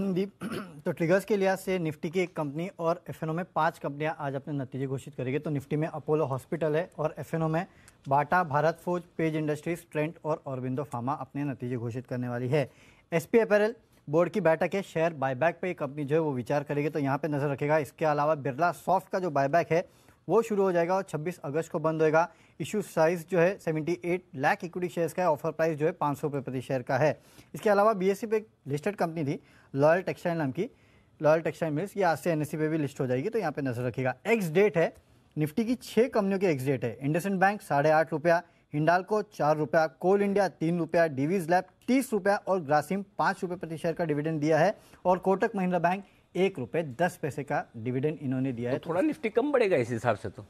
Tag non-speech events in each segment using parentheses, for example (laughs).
दीप तो ट्रिगर्स के लिहाज से निफ्टी की एक कंपनी और एफ में पांच कंपनियां आज अपने नतीजे घोषित करेगी तो निफ्टी में अपोलो हॉस्पिटल है और एफ में बाटा भारत फौज पेज इंडस्ट्रीज ट्रेंट और औरबिंदो फार्मा अपने नतीजे घोषित करने वाली है एस पी अपैरल बोर्ड की बैठक है शेयर बायबैक पर एक कंपनी जो है वो विचार करेगी तो यहाँ पर नज़र रखेगा इसके अलावा बिरला सॉफ्ट का जो बायबैक है वो शुरू हो जाएगा और 26 अगस्त को बंद होएगा इशू साइज जो है 78 लाख इक्विटी शेयर्स का है ऑफर प्राइस जो है पाँच सौ प्रति शेयर का है इसके अलावा बीएससी e पे एक लिस्टेड कंपनी थी लॉयल टेक्सटाइल नाम की लॉयल टेक्सटाइल मिल्स ये आज से एनएससी e पे भी लिस्ट हो जाएगी तो यहाँ पे नजर रखेगा एक्स डेट है निफ्टी की छः कंपनियों की एक्स डेट है इंडसन बैंक साढ़े आठ रुपया हिंडालको चार रुपया कोल इंडिया तीन रुपया डीवीज लैब तीस रुपया और ग्रासिम पाँच रुपये प्रति शेयर का डिविडेंड दिया है और कोटक महिंद्रा बैंक एक रुपये दस पैसे का डिविडेंड इन्होंने दिया तो है थोड़ा निफ्टी कम बढ़ेगा इस हिसाब से तो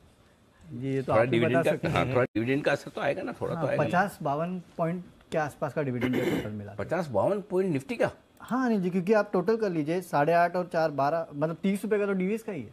जी ये तो थोड़ा डिविडेंड का हाँ, थोड़ा डिविडेंड का असर तो आएगा ना थोड़ा तो हाँ, तो पचास बावन पॉइंट के आसपास का डिविडेंड टोटल मिला पचास बावन पॉइंट निफ्टी का हाँ नहीं जी क्योंकि आप टोटल कर लीजिए साढ़े आठ और चार बारह मतलब तीस रुपये का तो डीवीएस का ही है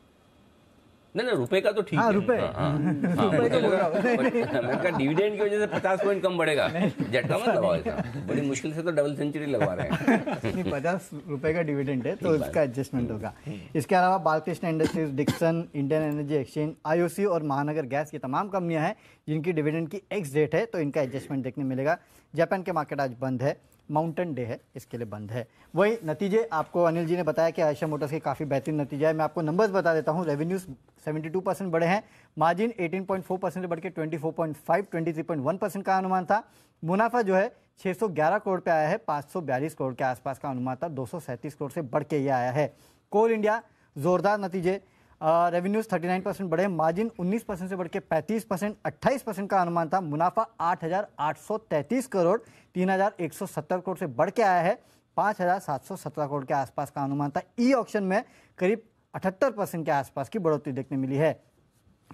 नहीं नहीं रुपए का तो ठीक हाँ, है रुपए डिविडेंड हाँ, हाँ। (laughs) मतलब (laughs) की वजह से पचास पॉइंट कम बढ़ेगा झटका मत लगाओ ऐसा बड़ी मुश्किल से तो डबल सेंचुरी लगवा रहे हैं (laughs) पचास रुपए का डिविडेंड है तो इसका एडजस्टमेंट हम्म, होगा हम्म। इसके अलावा Balkrishna industries Dixon Indian energy exchange IOC और महानगर गैस की तमाम कंपनियां हैं जिनकी डिविडेंड की एक्स डेट है तो इनका एडजस्टमेंट देखने मिलेगा जापान के मार्केट आज बंद है माउंटेन डे है इसके लिए बंद है वही नतीजे आपको अनिल जी ने बताया कि आयशा मोटर्स के काफ़ी बेहतरीन नतीजा है मैं आपको नंबर्स बता देता हूँ रेवेन्यूज 72 परसेंट बढ़े हैं मार्जिन 18.4 परसेंट बढ़ के ट्वेंटी 23.1 परसेंट का अनुमान था मुनाफा जो है 611 करोड़ पे आया है पाँच करोड़ के आसपास का अनुमान था दो करोड़ से बढ़ के ये आया है कोल इंडिया जोरदार नतीजे रेवेन्यूज 39 परसेंट बढ़े मार्जिन 19 परसेंट से बढ़ के पैंतीस परसेंट अट्ठाईस परसेंट का अनुमान था मुनाफा 8,833 करोड़ 3,170 करोड़ से बढ़ के आया है 5,717 करोड़ के आसपास का अनुमान था ई ऑप्शन में करीब अठहत्तर परसेंट के आसपास की बढ़ोतरी देखने मिली है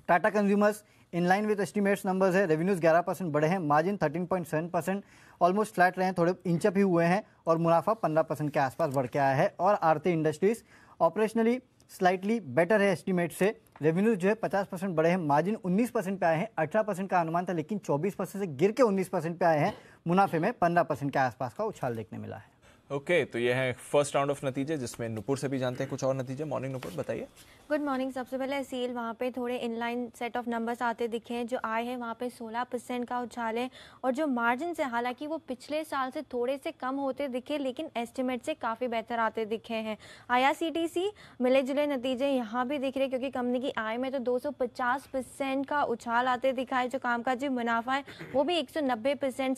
Tata consumers inline with estimates numbers है रेवेन्यूज 11 परसेंट बढ़े हैं मार्जिन 13.7 परसेंट ऑलमोस्ट फ्लैट रहे हैं थोड़े इंचअप ही हुए हैं और मुनाफा 15 परसेंट के आसपास बढ़ के आया है और Aarti industries operationally slightly better है एस्टीमेट से रेवेन्यू जो है 50 परसेंट बढ़े हैं मार्जिन 19 परसेंट पे आए हैं 18 परसेंट का अनुमान था लेकिन 24 परसेंट से गिर के 19 परसेंट पे आए हैं मुनाफे में 15 परसेंट के आसपास का उछाल देखने मिला है ओके okay, तो ये है फर्स्ट राउंड ऑफ नतीजे जिसमें नुपुर से भी जानते हैं कुछ और नतीजे मॉर्निंग नुपुर बताइए गुड मॉर्निंग सबसे पहले सील वहाँ पे थोड़े इनलाइन सेट ऑफ नंबर्स आते दिखे हैं जो आए हैं वहाँ पे 16 परसेंट का उछाल है और जो मार्जिन से हालांकि वो पिछले साल से थोड़े से कम होते दिखे लेकिन एस्टिमेट से काफ़ी बेहतर आते दिखे हैं आई मिले जुले नतीजे यहाँ भी दिख रहे क्योंकि कंपनी की आय में तो दो का उछाल आते दिखा है जो कामकाजी मुनाफा है वो भी एक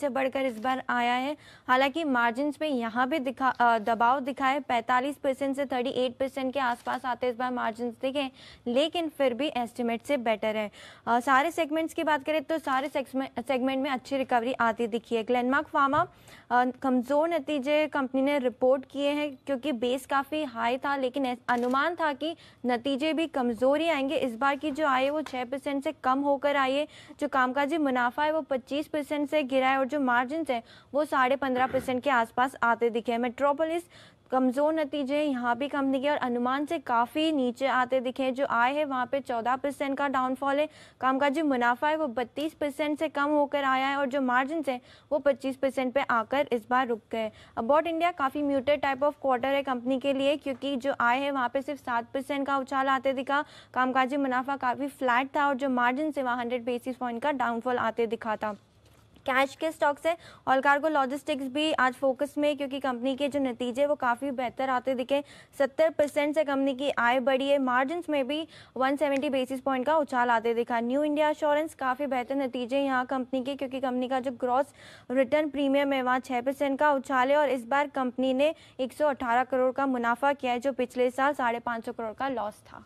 से बढ़कर इस बार आया है हालांकि मार्जिन पे यहाँ भी दिखा दबाव दिखाए 45 परसेंट से 38 परसेंट के आसपास आते इस बार मार्जिन दिखे लेकिन फिर भी एस्टिमेट से बेटर है आ, सारे सेगमेंट्स की बात करें तो सारे सेगमेंट में अच्छी रिकवरी आती दिखी है ग्लेनमार्क फार्मा कमज़ोर नतीजे कंपनी ने रिपोर्ट किए हैं क्योंकि बेस काफ़ी हाई था लेकिन अनुमान था कि नतीजे भी कमज़ोर ही आएंगे इस बार की जो आए वो छः परसेंट से कम होकर आई है जो कामकाजी मुनाफा है वो पच्चीस परसेंट से गिरा है और जो मार्जिन है वो साढ़े पंद्रह परसेंट के आसपास आते दिखे दिखे मेट्रोपोलिस कमज़ोर नतीजे यहाँ भी कम दिखे और अनुमान से काफ़ी नीचे आते दिखे जो आए है वहाँ पे 14 परसेंट का डाउनफॉल है काम का जो मुनाफा है वो 32 परसेंट से कम होकर आया है और जो मार्जिन है वो 25 परसेंट पे आकर इस बार रुक गए अबाउट इंडिया काफ़ी म्यूटेड टाइप ऑफ क्वार्टर है कंपनी के लिए क्योंकि जो आए है वहाँ पर सिर्फ सात का उछाल आते दिखा कामकाजी मुनाफा काफ़ी फ्लैट था और जो मार्जिन से वहाँ हंड्रेड बेसिस पॉइंट का डाउनफॉल आते दिखा था कैश के स्टॉक्स है और कार्गो लॉजिस्टिक्स भी आज फोकस में क्योंकि कंपनी के जो नतीजे वो काफ़ी बेहतर आते दिखे सत्तर परसेंट से कंपनी की आय बढ़ी है मार्जिन में भी 170 बेसिस पॉइंट का उछाल आते दिखा न्यू इंडिया इंश्योरेंस काफ़ी बेहतर नतीजे यहाँ कंपनी के क्योंकि कंपनी का जो ग्रॉस रिटर्न प्रीमियम है वहाँ छः परसेंट का उछाल है और इस बार कंपनी ने एक करोड़ का मुनाफा किया है जो पिछले साल साढ़े करोड़ का लॉस था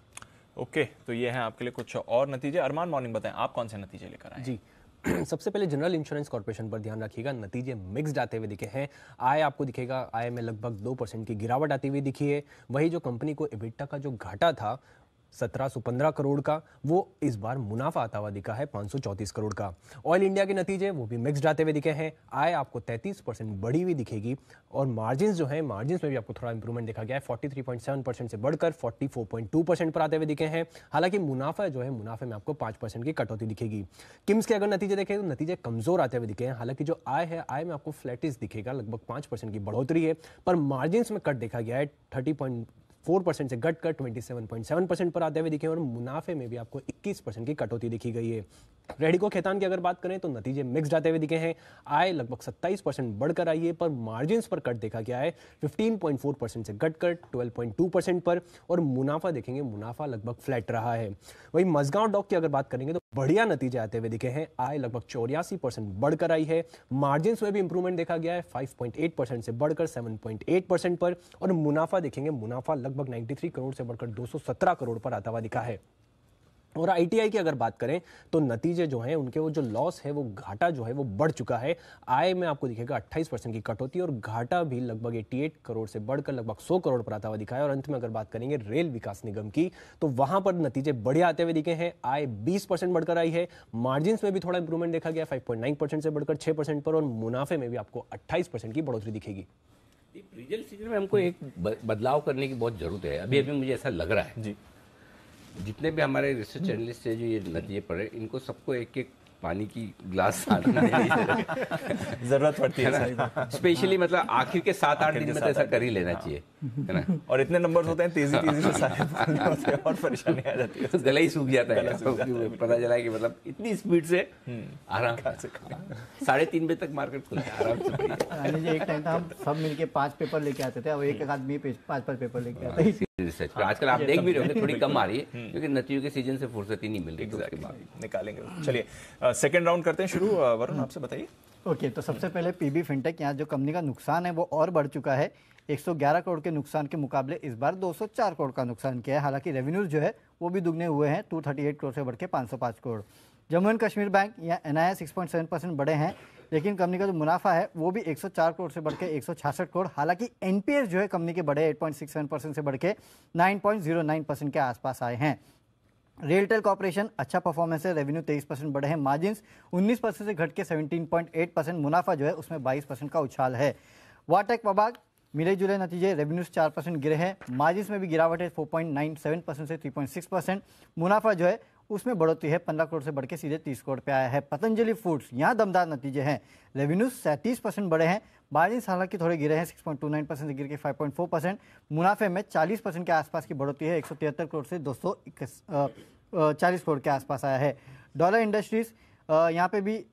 ओके okay, तो ये है आपके लिए कुछ और नतीजे अरमान मॉर्निंग बताएं आप कौन से नतीजे लेकर आए जी (clears throat) सबसे पहले जनरल इंश्योरेंस कॉर्पोरेशन पर ध्यान रखिएगा नतीजे मिक्सड आते हुए दिखे हैं आय आपको दिखेगा आय में लगभग दो परसेंट की गिरावट आती हुई दिखी है वही जो कंपनी को इबिट्टा का जो घाटा था 1715 करोड़ का वो इस बार मुनाफा आता हुआ दिखा है 534 करोड़ का ऑयल इंडिया के नतीजे वो भी मिक्सड जाते हुए दिखे हैं आय आपको 33 परसेंट बढ़ी हुई दिखेगी और मार्जिन जो है मार्जिन में भी आपको थोड़ा इंप्रूवमेंट देखा गया है फोर्टी परसेंट से बढ़कर फोर्टी परसेंट पर आते हुए दिखे हैं हालांकि मुनाफा जो है मुनाफे में आपको पाँच परसेंट की कटौती दिखेगी किम्स के अगर नतीजे देखें तो नतीजे कमजोर आते हुए दिखे हैं हालांकि जो आय है आय में आपको फ्लैटिस दिखेगा लगभग पाँच की बढ़ोतरी है पर मार्जिन में कट देखा गया है थर्टी फोर परसेंट से घट कर twenty seven point seven percent पर आते हुए दिखे और मुनाफे में भी आपको इक्कीस परसेंट की कटौती दिखी गई है रेडिको खेतान की अगर बात करें तो नतीजे मिक्स जाते हुए दिखे हैं आय लगभग 27 परसेंट बढ़कर आई है पर मार्जिन पर कट देखा गया है 15.4 परसेंट से घटकर 12.2 परसेंट पर और मुनाफा देखेंगे मुनाफा लगभग फ्लैट रहा है वही मजगांव डॉक की अगर बात करेंगे तो बढ़िया नतीजे आते हुए दिखे हैं आय लगभग चौरासी परसेंट बढ़कर आई है मार्जिन में भी इंप्रूवमेंट देखा गया है 5.8 परसेंट से बढ़कर 7.8 परसेंट पर और मुनाफा देखेंगे मुनाफा लगभग 93 करोड़ से बढ़कर 217 करोड़ पर आता हुआ दिखा है और आईटीआई की अगर बात करें तो नतीजे जो हैं उनके वो जो लॉस है वो घाटा जो है वो बढ़ चुका है आय में आपको दिखेगा 28 परसेंट की कटौती और घाटा भी लगभग 88 करोड़ से बढ़कर लगभग 100 करोड़ पर आता हुआ दिखा है और अंत में अगर बात करेंगे रेल विकास निगम की तो वहां पर नतीजे बढ़िया आते हुए दिखे हैं आय बीस बढ़कर आई है मार्जिन में भी थोड़ा इंप्रूवमेंट देखा गया फाइव से बढ़कर छह पर और मुनाफे में भी आपको अट्ठाईस की बढ़ोतरी दिखेगी प्रीजल सीजन में हमको एक बदलाव करने की बहुत जरूरत है अभी अभी मुझे ऐसा लग रहा है जी जितने भी हमारे रिसर्च एनलिस्ट है जो ये हम्म। नतीजे पड़े इनको सबको एक एक पानी की ग्लास (laughs) जरूरत पड़ती है स्पेशली मतलब आखिर के सात आठ दिन में तो ऐसा कर ही लेना हाँ। चाहिए है ना (laughs) और इतने नंबर्स होते हैं तेजी तेजी से सारे (laughs) और परेशानी आ जाती है गला ही सूख जाता है पता चला कि मतलब इतनी स्पीड से हम्म। आराम से साढ़े तीन बजे तक मार्केट खुल है आराम से एक टाइम था हम सब मिलके पांच पेपर लेके आते थे अब एक एक आदमी पांच पांच पेपर लेके आते रिसर्च पे हाँ, आजकल आप देख भी रहे होंगे थोड़ी कम आ रही है हम्म। क्योंकि नतीजों के सीजन से फुर्सत ही नहीं मिल रही exactly, उसके बाद निकालेंगे चलिए सेकंड राउंड करते हैं शुरू वरुण आपसे बताइए ओके okay, तो सबसे पहले पीबी फिनटेक यहाँ जो कंपनी का नुकसान है वो और बढ़ चुका है 111 करोड़ के नुकसान के मुकाबले इस बार 204 करोड़ का नुकसान किया है हालांकि रेवेन्यूज जो है वो भी दुगने हुए हैं 238 करोड़ से बढ़ के 505 करोड़ जम्मू एंड कश्मीर बैंक या N I six point seven percent बढ़े हैं लेकिन कंपनी का जो मुनाफा है वो भी 104 करोड़ से बढ़ के एक करोड़ हालांकि एन जो है कंपनी के बढ़े 8.67 परसेंट से बढ़ के नाइन परसेंट के आसपास आए हैं रियलटेल कॉपोरेशन अच्छा परफॉर्मेंस है रेवेन्यू 23 परसेंट बढ़े हैं मार्जिन 19 परसेंट से घट के 17.8 परसेंट मुनाफा जो है उसमें 22 परसेंट का उछाल है वाटेक वबाग मिले जुले नतीजे रेवेन्यूज चार परसेंट गिरे हैं मार्जिन में भी गिरावट है फोर सेवन परसेंट से 3.6 परसेंट मुनाफा जो है उसमें बढ़ोतरी है पंद्रह करोड़ से बढ़ के सीधे तीस करोड़ पे आया है पतंजलि फूड्स यहाँ दमदार नतीजे हैं रेवेन्यू सैंतीस परसेंट बढ़े हैं मार्जिन हालांकि थोड़े गिरे हैं six point two nine percent से गिर के फाइव पॉइंट फोर परसेंट मुनाफे में चालीस परसेंट के आसपास की बढ़ोतरी है एक सौ तिहत्तर करोड़ से दो सौ चालीस करोड़ के आसपास आया है डॉलर इंडस्ट्रीज़ यहाँ पे भी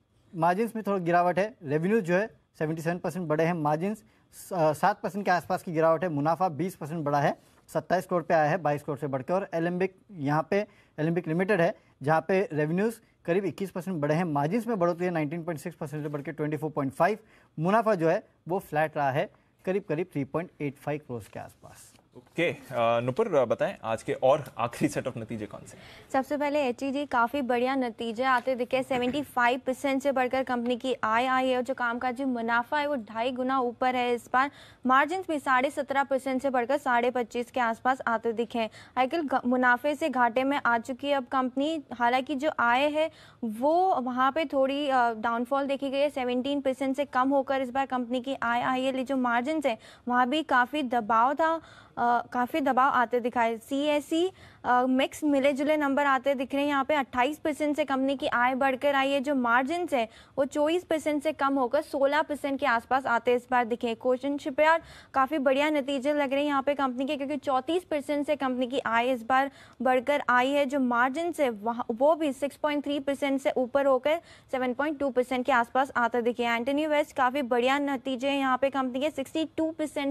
मार्जिन में थोड़ा गिरावट है रेवेन्यू जो है सेवन परसेंट बढ़े हैं मार्जिन सात परसेंट के आसपास की गिरावट है मुनाफा बीस परसेंट बढ़ा है सत्ताईस करोड़ पे आया है बाईस करोड़ से बढ़कर और एलम्बिक यहाँ पे एलम्बिक लिमिटेड है जहाँ पे रेवेन्यूज़ करीब 21 परसेंट बढ़े हैं मार्जिन में बढ़ोतरी है 19.6 परसेंट से बढ़कर 24.5 मुनाफा जो है वो फ्लैट रहा है करीब करीब 3.85 करोड़ के आसपास ओके okay, नुपुर बताएं आज के और आखिरी सेट ऑफ नतीजे कौन से सबसे पहले एच जी काफ़ी बढ़िया नतीजे आते दिखे 75 परसेंट से बढ़कर कंपनी की आय आई है और जो कामकाज में मुनाफा है वो ढाई गुना ऊपर है इस बार मार्जिन भी साढ़े सत्रह परसेंट से बढ़कर साढ़े पच्चीस के आसपास आते दिखे आजकल मुनाफे से घाटे में आ चुकी है अब कंपनी हालांकि जो आय है वो वहाँ पे थोड़ी डाउनफॉल देखी गई है सेवेंटीन से कम होकर इस बार कंपनी की आय आई है जो मार्जिन है वहाँ भी काफ़ी दबाव था काफ़ी दबाव आते दिखाए सी मिक्स मिले जुले नंबर आते दिख रहे हैं यहाँ पे 28 परसेंट से कंपनी की आय बढ़कर आई है जो मार्जिन है वो चौबीस परसेंट से कम होकर 16 परसेंट के आसपास आते इस बार दिखे क्वेश्चन शिपयार काफ़ी बढ़िया नतीजे लग रहे हैं यहाँ पे कंपनी के क्योंकि चौंतीस परसेंट से कंपनी की आय इस बार बढ़कर आई है जो मार्जिन है वो भी सिक्स परसेंट से ऊपर होकर सेवन परसेंट के आसपास आते दिखे एंटनी वेस्ट काफ़ी बढ़िया नतीजे है यहाँ पे कंपनी के सिक्सटी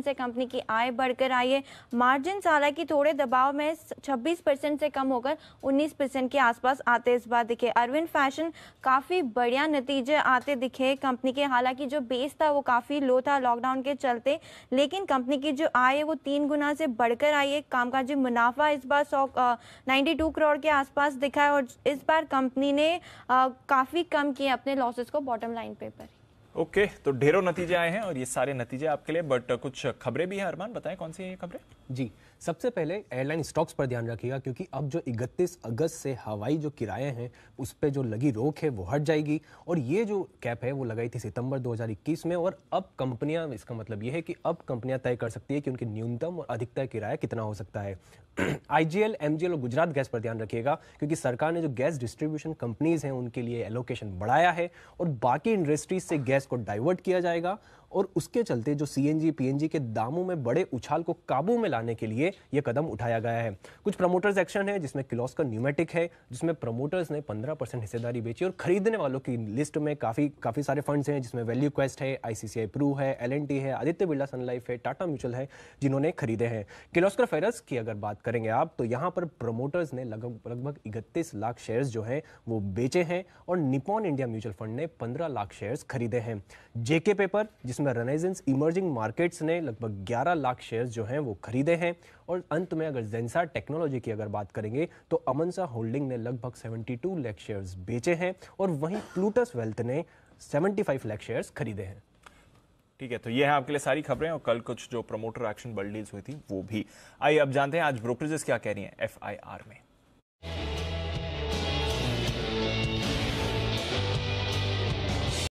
से कंपनी की आय बढ़कर आई है मार्जिन हालांकि थोड़े दबाव में छब्बीस परसेंट से कम होकर 19 परसेंट के आसपास आते इस बार दिखे अरविंद फैशन काफ़ी बढ़िया नतीजे आते दिखे कंपनी के हालांकि जो बेस था वो काफ़ी लो था लॉकडाउन के चलते लेकिन कंपनी की जो आय है वो तीन गुना से बढ़कर आई है कामकाजी मुनाफा इस बार सौ नाइन्टी करोड़ के आसपास दिखा है और इस बार कंपनी ने आ, काफ़ी कम किए अपने लॉसेस को बॉटम लाइन पे पर ओके okay, तो ढेरों नतीजे आए हैं और ये सारे नतीजे आपके लिए बट कुछ खबरें भी हैं अरमान बताएं कौन सी ये खबरें जी सबसे पहले एयरलाइन स्टॉक्स पर ध्यान रखिएगा क्योंकि अब जो 31 अगस्त से हवाई जो किराए हैं उस पर जो लगी रोक है वो हट जाएगी और ये जो कैप है वो लगाई थी सितंबर 2021 में और अब कंपनियां इसका मतलब ये है कि अब कंपनियां तय कर सकती है कि उनके न्यूनतम और अधिकतर किराया कितना हो सकता है आईजीएल (clears throat) एमजीएल और गुजरात गैस पर ध्यान रखिएगा क्योंकि सरकार ने जो गैस डिस्ट्रीब्यूशन कंपनीज हैं उनके लिए एलोकेशन बढ़ाया है और बाकी इंडस्ट्रीज से गैस को डाइवर्ट किया जाएगा और उसके चलते जो सीएनजी पीएनजी के दामों में बड़े उछाल को काबू में लाने के लिए यह कदम उठाया गया है कुछ प्रमोटर्स एक्शन है जिसमें किलोस्कर का न्यूमेटिक है जिसमें प्रमोटर्स ने पंद्रह परसेंट हिस्सेदारी बेची और खरीदने वालों की लिस्ट में काफ़ी काफ़ी सारे फंड्स हैं जिसमें वैल्यू क्वेस्ट है आईसीसीआई प्रू है एल है आदित्य बिरला सनलाइफ है टाटा म्यूचुअल है जिन्होंने खरीदे हैं किलोस्कर फेरस की अगर बात करेंगे आप तो यहाँ पर प्रमोटर्स ने लगभग इकतीस लाख शेयर्स जो है वो बेचे हैं और निपॉन इंडिया म्यूचुअल फंड ने पंद्रह लाख शेयर्स खरीदे हैं जेके पेपर जिसमें जिसमें रेनाइजेंस इमर्जिंग मार्केट्स ने लगभग 11 लाख शेयर्स जो हैं वो खरीदे हैं और अंत में अगर जेंसा टेक्नोलॉजी की अगर बात करेंगे तो अमनसा होल्डिंग ने लगभग 72 लाख शेयर्स बेचे हैं और वहीं प्लूटस वेल्थ ने 75 लाख शेयर्स खरीदे हैं ठीक है तो ये है आपके लिए सारी खबरें और कल कुछ जो प्रमोटर एक्शन बल हुई थी वो भी आइए अब जानते हैं आज ब्रोकरेजेस क्या कह रही हैं एफ में